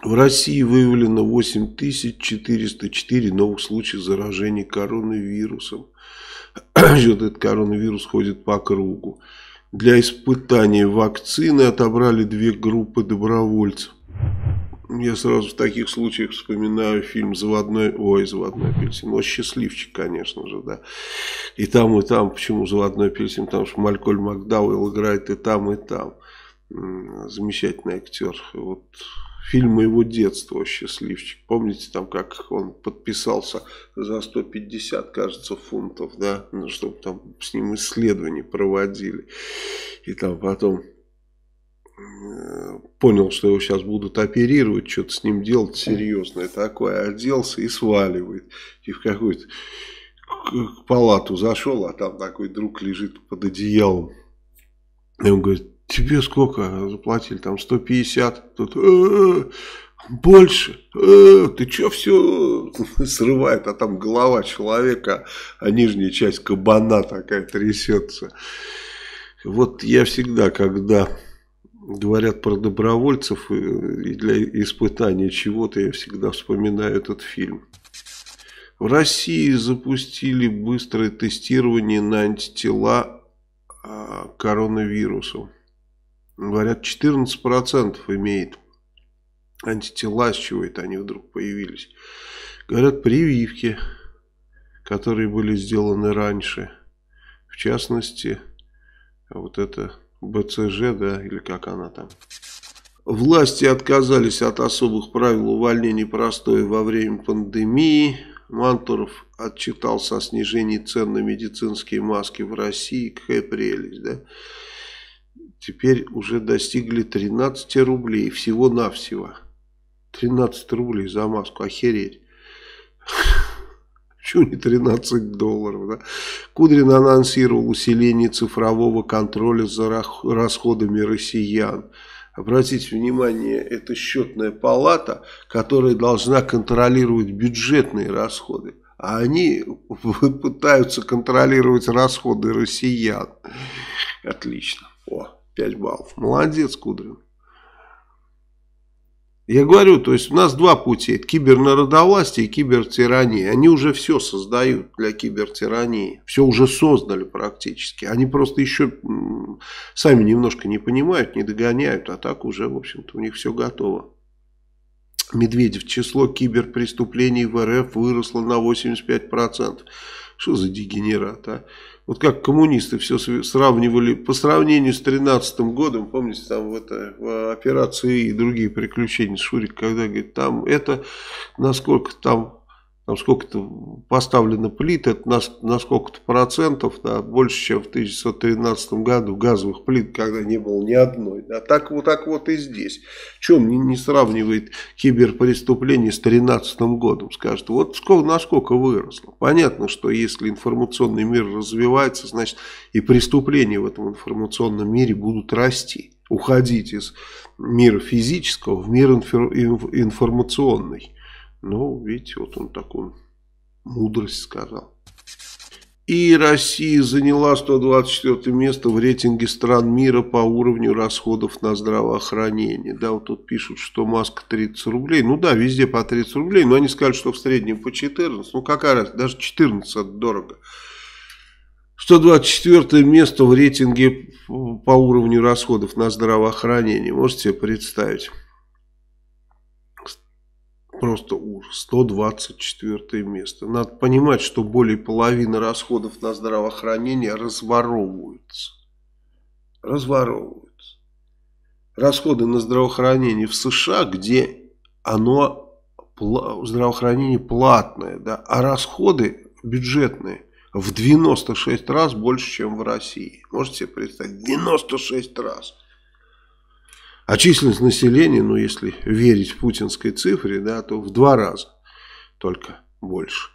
В России выявлено 8404 новых случаев заражения коронавирусом. вот этот коронавирус ходит по кругу. Для испытания вакцины отобрали две группы добровольцев. Я сразу в таких случаях вспоминаю фильм «Заводной...» Ой, «Заводной апельсин». Ну, «Счастливчик», конечно же, да. И там, и там. Почему «Заводной апельсин»? Потому что Малькольм Макдауэлл играет и там, и там замечательный актер. Вот фильм моего детства «Счастливчик». Помните, там как он подписался за 150, кажется, фунтов, да, ну, чтобы там с ним исследования проводили. И там потом э, понял, что его сейчас будут оперировать, что-то с ним делать серьезное такое, оделся и сваливает. И в какую-то палату зашел, а там такой друг лежит под одеялом. И он говорит, тебе сколько заплатили, там 150, тут э -э -э, больше, ты что все срывает, а там голова человека, а нижняя часть кабана такая трясется. Вот я всегда, когда говорят про добровольцев э, и для испытания чего-то, я всегда вспоминаю этот фильм. В России запустили быстрое тестирование на антитела а, коронавирусу. Говорят, 14% имеет антитела, с чего это они вдруг появились. Говорят, прививки, которые были сделаны раньше. В частности, вот это БЦЖ, да, или как она там. Власти отказались от особых правил увольнений простой во время пандемии. Мантуров отчитался о снижении цен на медицинские маски в России. Какая прелесть, да? теперь уже достигли 13 рублей всего-навсего. 13 рублей за маску, охереть. Почему не 13 долларов? Да? Кудрин анонсировал усиление цифрового контроля за расходами россиян. Обратите внимание, это счетная палата, которая должна контролировать бюджетные расходы. А они пытаются контролировать расходы россиян. Отлично. О. 5 баллов. Молодец, Кудрин. Я говорю, то есть у нас два пути. Это кибернародовластие и кибертирания. Они уже все создают для кибертирании. Все уже создали практически. Они просто еще сами немножко не понимают, не догоняют. А так уже, в общем-то, у них все готово. Медведев, число киберпреступлений в РФ выросло на 85%. Что за дегенерат, а? Вот как коммунисты все сравнивали по сравнению с 13 годом, помните, там в, это, в операции и другие приключения Шурик, когда говорит, там это, насколько там там сколько-то поставлено плит, это на, на сколько-то процентов, да, больше, чем в 1913 году газовых плит, когда не было ни одной. Да, так вот так вот и здесь. Чем не, не сравнивает киберпреступление с 2013 годом, скажет, вот сколько, насколько выросло. Понятно, что если информационный мир развивается, значит и преступления в этом информационном мире будут расти, уходить из мира физического в мир инфер, информационный. Но, ну, видите, вот он такую мудрость сказал. И Россия заняла 124 место в рейтинге стран мира по уровню расходов на здравоохранение. Да, вот тут пишут, что маска 30 рублей. Ну да, везде по 30 рублей, но они сказали, что в среднем по 14. Ну какая разница, даже 14 это дорого. 124 место в рейтинге по уровню расходов на здравоохранение. Можете себе представить просто ужас. 124 место. Надо понимать, что более половины расходов на здравоохранение разворовываются. Разворовываются. Расходы на здравоохранение в США, где оно здравоохранение платное, да, а расходы бюджетные в 96 раз больше, чем в России. Можете себе представить? 96 раз. А численность населения, ну если верить путинской цифре, да, то в два раза только больше.